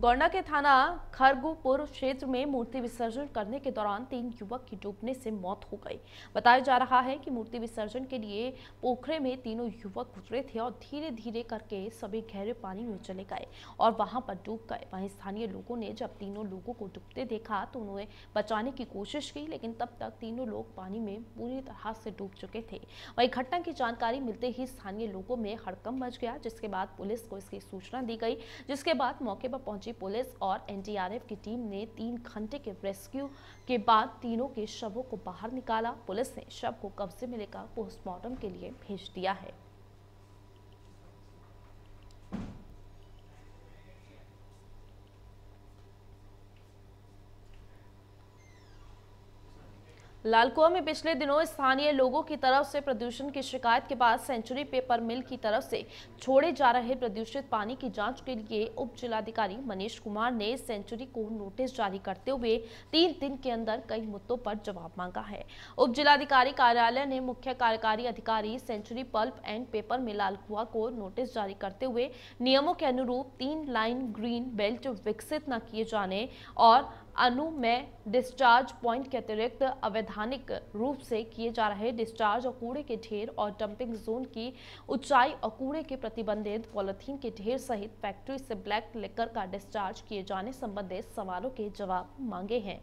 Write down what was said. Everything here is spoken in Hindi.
गोंडा के थाना खरगुपुर क्षेत्र में मूर्ति विसर्जन करने के दौरान तीन युवक की डूबने से मौत हो गई बताया जा रहा है कि मूर्ति विसर्जन के लिए पोखरे में तीनों युवक उतरे थे और धीरे धीरे करके सभी गहरे पानी में चले गए और वहां पर डूब गए वहीं स्थानीय लोगों ने जब तीनों लोगों को डूबते देखा तो उन्होंने बचाने की कोशिश की लेकिन तब तक तीनों लोग पानी में पूरी तरह से डूब चुके थे वही घटना की जानकारी मिलते ही स्थानीय लोगों में हड़कम मच गया जिसके बाद पुलिस को इसकी सूचना दी गई जिसके बाद मौके पर पहुंची पहुंची पुलिस और एनडीआरएफ की टीम ने तीन घंटे के रेस्क्यू के बाद तीनों के शवों को बाहर निकाला पुलिस ने शव को कब्जे में लेकर पोस्टमार्टम के लिए भेज दिया है लालकुआ में पिछले दिनों स्थानीय लोगों की तरफ से प्रदूषण की शिकायत के बाद सेंचुरी पेपर मिल की तरफ से छोड़े जा रहे प्रदूषित पानी की जांच के लिए उप जिलाधिकारी मनीष कुमार ने सेंचुरी को नोटिस जारी करते हुए तीन दिन के अंदर कई मुद्दों पर जवाब मांगा है उप जिलाधिकारी कार्यालय ने मुख्य कार्यकारी अधिकारी सेंचुरी पल्प एंड पेपर में लालकुआ को नोटिस जारी करते हुए नियमों के अनुरूप तीन लाइन ग्रीन बेल्ट विकसित न किए जाने और अनु में डिस्चार्ज पॉइंट के अतिरिक्त अवैधानिक रूप से किए जा रहे डिस्चार्ज और कूड़े के ढेर और डंपिंग जोन की ऊंचाई और कूड़े के प्रतिबंधित पॉलिथीन के ढेर सहित फैक्ट्री से ब्लैक लेकर का डिस्चार्ज किए जाने संबंधित सवालों के जवाब मांगे हैं